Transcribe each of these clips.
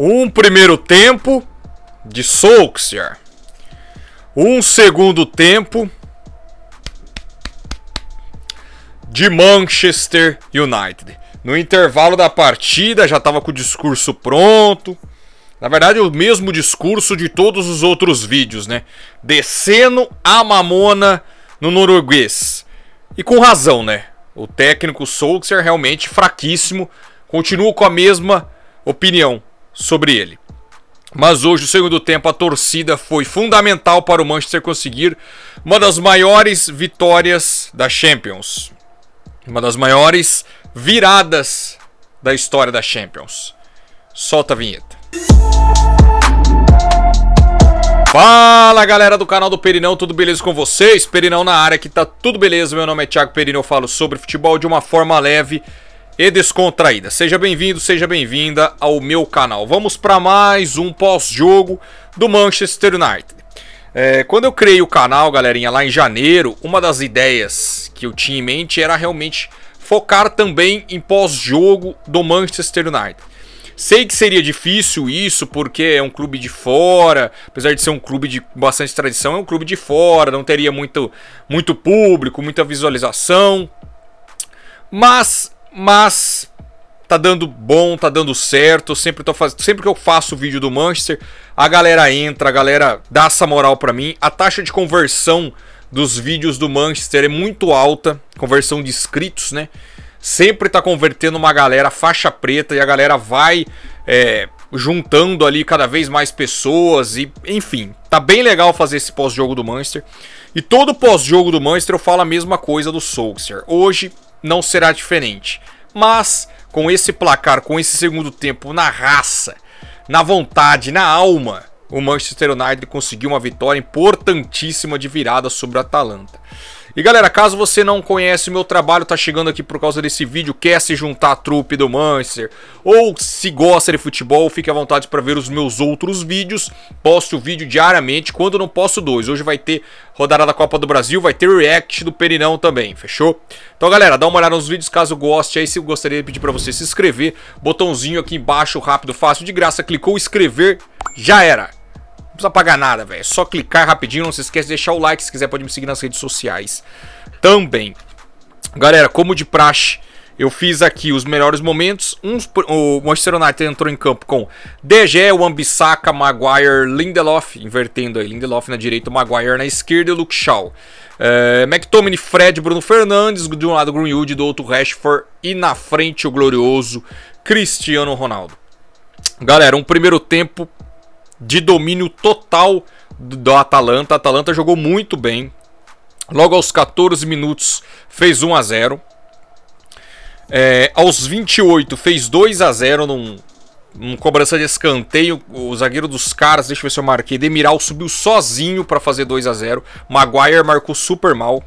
Um primeiro tempo de Solskjaer. Um segundo tempo de Manchester United. No intervalo da partida já estava com o discurso pronto. Na verdade, o mesmo discurso de todos os outros vídeos, né? Descendo a mamona no norueguês. E com razão, né? O técnico Solskjaer realmente fraquíssimo. Continuo com a mesma opinião sobre ele. Mas hoje, o segundo tempo, a torcida foi fundamental para o Manchester conseguir uma das maiores vitórias da Champions. Uma das maiores viradas da história da Champions. Solta a vinheta. Fala galera do canal do Perinão, tudo beleza com vocês? Perinão na área que tá tudo beleza. Meu nome é Thiago Perinão, eu falo sobre futebol de uma forma leve e descontraída. Seja bem-vindo, seja bem-vinda ao meu canal. Vamos para mais um pós-jogo do Manchester United. É, quando eu criei o canal, galerinha, lá em janeiro, uma das ideias que eu tinha em mente era realmente focar também em pós-jogo do Manchester United. Sei que seria difícil isso, porque é um clube de fora, apesar de ser um clube de bastante tradição, é um clube de fora, não teria muito, muito público, muita visualização. Mas mas tá dando bom, tá dando certo. Sempre, tô faz... Sempre que eu faço o vídeo do Manchester, a galera entra, a galera dá essa moral para mim. A taxa de conversão dos vídeos do Manchester é muito alta, conversão de inscritos, né? Sempre tá convertendo uma galera faixa preta e a galera vai é, juntando ali cada vez mais pessoas e enfim, tá bem legal fazer esse pós-jogo do Manchester. E todo pós-jogo do Manchester eu falo a mesma coisa do Solskjaer. Hoje não será diferente. Mas com esse placar, com esse segundo tempo na raça, na vontade, na alma, o Manchester United conseguiu uma vitória importantíssima de virada sobre o Atalanta. E galera, caso você não conhece o meu trabalho, tá chegando aqui por causa desse vídeo, quer se juntar à trupe do Manchester, ou se gosta de futebol, fique à vontade para ver os meus outros vídeos. Posto vídeo diariamente, quando não posso dois. Hoje vai ter rodada da Copa do Brasil, vai ter react do Perinão também, fechou? Então galera, dá uma olhada nos vídeos caso goste, aí se eu gostaria de pedir para você se inscrever, botãozinho aqui embaixo, rápido, fácil, de graça, clicou inscrever, já era precisa pagar nada, velho. É só clicar rapidinho. Não se esquece de deixar o like. Se quiser, pode me seguir nas redes sociais também. Galera, como de praxe, eu fiz aqui os melhores momentos. um o Manchester United entrou em campo com DG, Gea, Maguire, Lindelof, invertendo aí, Lindelof na direita, Maguire na esquerda e Luke Shaw. É, McTominay, Fred, Bruno Fernandes, de um lado Greenwood, do outro Rashford e na frente o glorioso Cristiano Ronaldo. Galera, um primeiro tempo de domínio total do Atalanta. A Atalanta jogou muito bem. Logo aos 14 minutos fez 1 a 0. É, aos 28 fez 2 a 0 num, num cobrança de escanteio. O zagueiro dos caras, deixa eu ver se eu marquei, Demiral subiu sozinho para fazer 2 a 0. Maguire marcou super mal.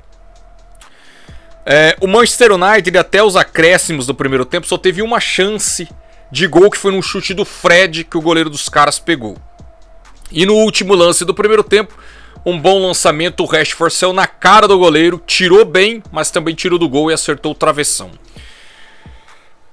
É, o Manchester United, até os acréscimos do primeiro tempo, só teve uma chance de gol que foi num chute do Fred que o goleiro dos caras pegou. E no último lance do primeiro tempo, um bom lançamento, o Rashford saiu na cara do goleiro, tirou bem, mas também tirou do gol e acertou o travessão.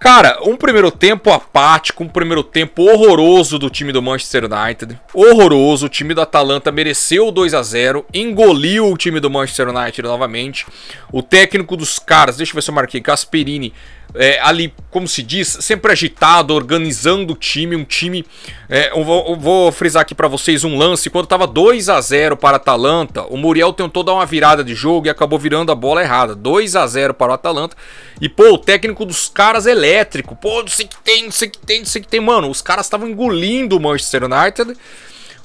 Cara, um primeiro tempo apático, um primeiro tempo horroroso do time do Manchester United. Horroroso, o time do Atalanta mereceu o 2 a 0, engoliu o time do Manchester United novamente. O técnico dos caras, deixa eu ver se eu marquei, Gasperini, é, ali, como se diz, sempre agitado, organizando o time, um time. É, eu vou, eu vou, frisar aqui para vocês um lance. Quando estava 2 a 0 para Atalanta, o Muriel tentou dar uma virada de jogo e acabou virando a bola errada. 2 a 0 para o Atalanta. E, pô, o técnico dos caras elétrico. Pô, não sei que tem, não sei que tem, não sei que tem. Mano, os caras estavam engolindo o Manchester United.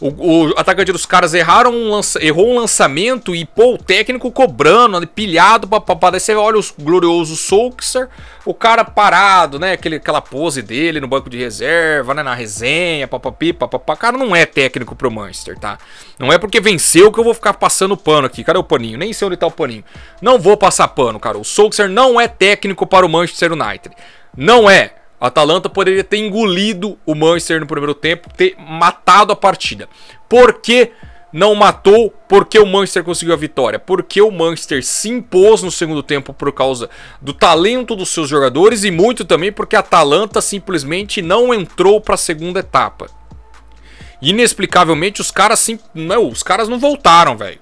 O, o atacante dos caras erraram um lança, errou um lançamento e, pô, o técnico cobrando, pilhado, papapá. Daí você olha o glorioso Solskjaer, o cara parado, né? Aquele, aquela pose dele no banco de reserva, né? Na resenha, papapi, papapá. Cara, não é técnico pro Manchester, tá? Não é porque venceu que eu vou ficar passando pano aqui. Cadê o paninho? Nem sei onde tá o paninho. Não vou passar pano, cara. O Solskjaer não é técnico para o Manchester United. Não é. A Atalanta poderia ter engolido o Manchester no primeiro tempo, ter matado a partida. Por que não matou? Porque o Manchester conseguiu a vitória? Porque o Manchester se impôs no segundo tempo por causa do talento dos seus jogadores e muito também porque a Atalanta simplesmente não entrou para a segunda etapa. Inexplicavelmente os caras sim, não, os caras não voltaram, velho.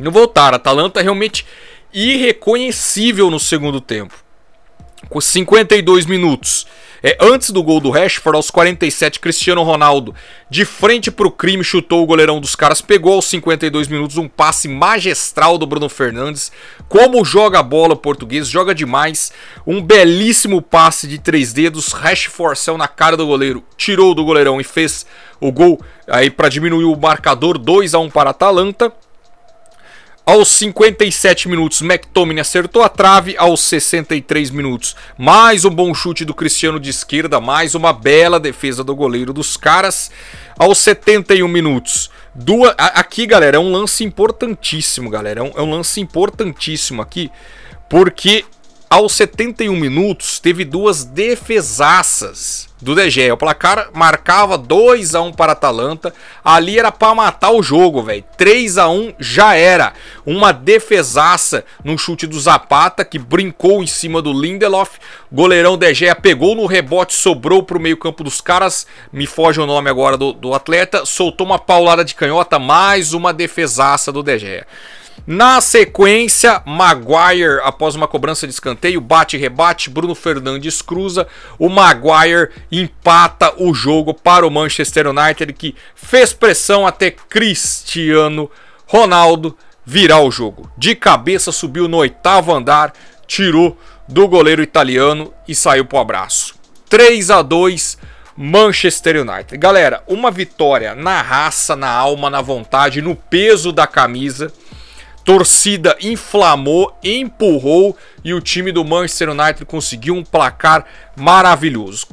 Não voltaram. A Atalanta é realmente irreconhecível no segundo tempo. 52 minutos. É, antes do gol do Rashford, aos 47, Cristiano Ronaldo, de frente para o crime, chutou o goleirão dos caras, pegou aos 52 minutos um passe magistral do Bruno Fernandes. Como joga a bola o português, joga demais. Um belíssimo passe de três dedos, Rashford saiu na cara do goleiro, tirou do goleirão e fez o gol aí para diminuir o marcador 2 a 1 para a Atalanta. Aos 57 minutos, McTominay acertou a trave. Aos 63 minutos, mais um bom chute do Cristiano de esquerda, mais uma bela defesa do goleiro dos caras. Aos 71 minutos, duas. Aqui, galera, é um lance importantíssimo, galera. É um, é um lance importantíssimo aqui, porque aos 71 minutos, teve duas defesaças do De Gea. O placar marcava 2 a 1 para a Atalanta. Ali era para matar o jogo, velho. 3 a 1 já era. Uma defesaça no chute do Zapata que brincou em cima do Lindelof. Goleirão De Gea pegou no rebote, sobrou para o meio-campo dos caras. Me foge o nome agora do, do atleta. Soltou uma paulada de canhota, mais uma defesaça do De Gea. Na sequência, Maguire, após uma cobrança de escanteio, bate rebate, Bruno Fernandes cruza, o Maguire empata o jogo para o Manchester United, que fez pressão até Cristiano Ronaldo virar o jogo. De cabeça subiu no oitavo andar, tirou do goleiro italiano e saiu o abraço. 3 a 2 Manchester United. Galera, uma vitória na raça, na alma, na vontade, no peso da camisa torcida inflamou, empurrou e o time do Manchester United conseguiu um placar maravilhoso.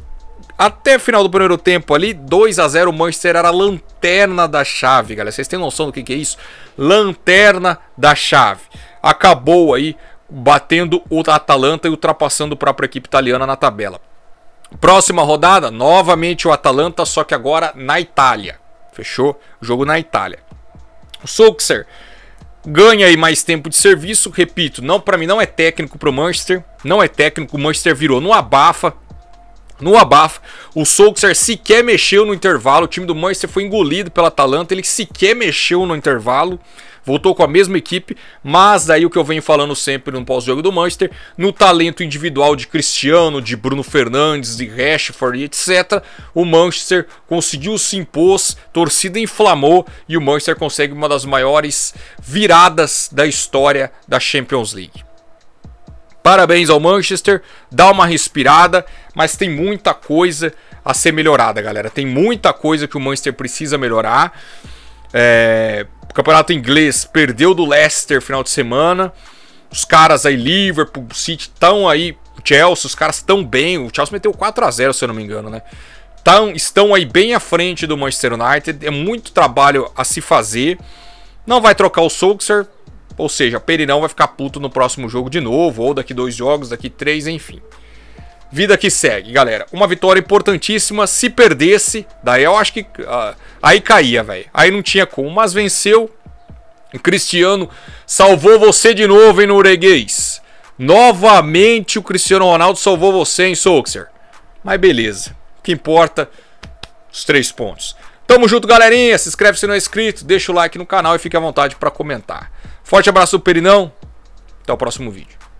Até final do primeiro tempo ali, 2 a 0 o Manchester era a lanterna da chave, galera. Vocês têm noção do que, que é isso? Lanterna da chave. Acabou aí batendo o Atalanta e ultrapassando a própria equipe italiana na tabela. Próxima rodada, novamente o Atalanta, só que agora na Itália. Fechou? Jogo na Itália. O Solskjaer ganha aí mais tempo de serviço, repito, não para mim não é técnico pro Manchester, não é técnico, o Manchester virou no abafa, no abafa, o Solskjaer sequer mexeu no intervalo, o time do Manchester foi engolido pela Atalanta, ele sequer mexeu no intervalo, voltou com a mesma equipe, mas daí o que eu venho falando sempre no pós-jogo do Manchester, no talento individual de Cristiano, de Bruno Fernandes, de Rashford, etc, o Manchester conseguiu se impor, torcida inflamou e o Manchester consegue uma das maiores viradas da história da Champions League. Parabéns ao Manchester, dá uma respirada, mas tem muita coisa a ser melhorada, galera. Tem muita coisa que o Manchester precisa melhorar. É, campeonato inglês perdeu do Leicester final de semana. Os caras aí, Liverpool, City, estão aí. Chelsea, os caras estão bem. O Chelsea meteu 4 a 0 se eu não me engano, né? Tão, estão aí bem à frente do Manchester United. É muito trabalho a se fazer. Não vai trocar o Solskjaer. Ou seja, Perinão vai ficar puto no próximo jogo de novo, ou daqui dois jogos, daqui três, enfim vida que segue, galera. Uma vitória importantíssima. Se perdesse, daí eu acho que ah, aí caía, velho. Aí não tinha como, mas venceu. O Cristiano salvou você de novo, hein, norueguês. Novamente o Cristiano Ronaldo salvou você, hein, Solskjaer. Mas beleza. O que importa, os três pontos. Tamo junto, galerinha. Se inscreve se não é inscrito, deixa o like no canal e fique à vontade para comentar. Forte abraço, Perinão. Até o próximo vídeo.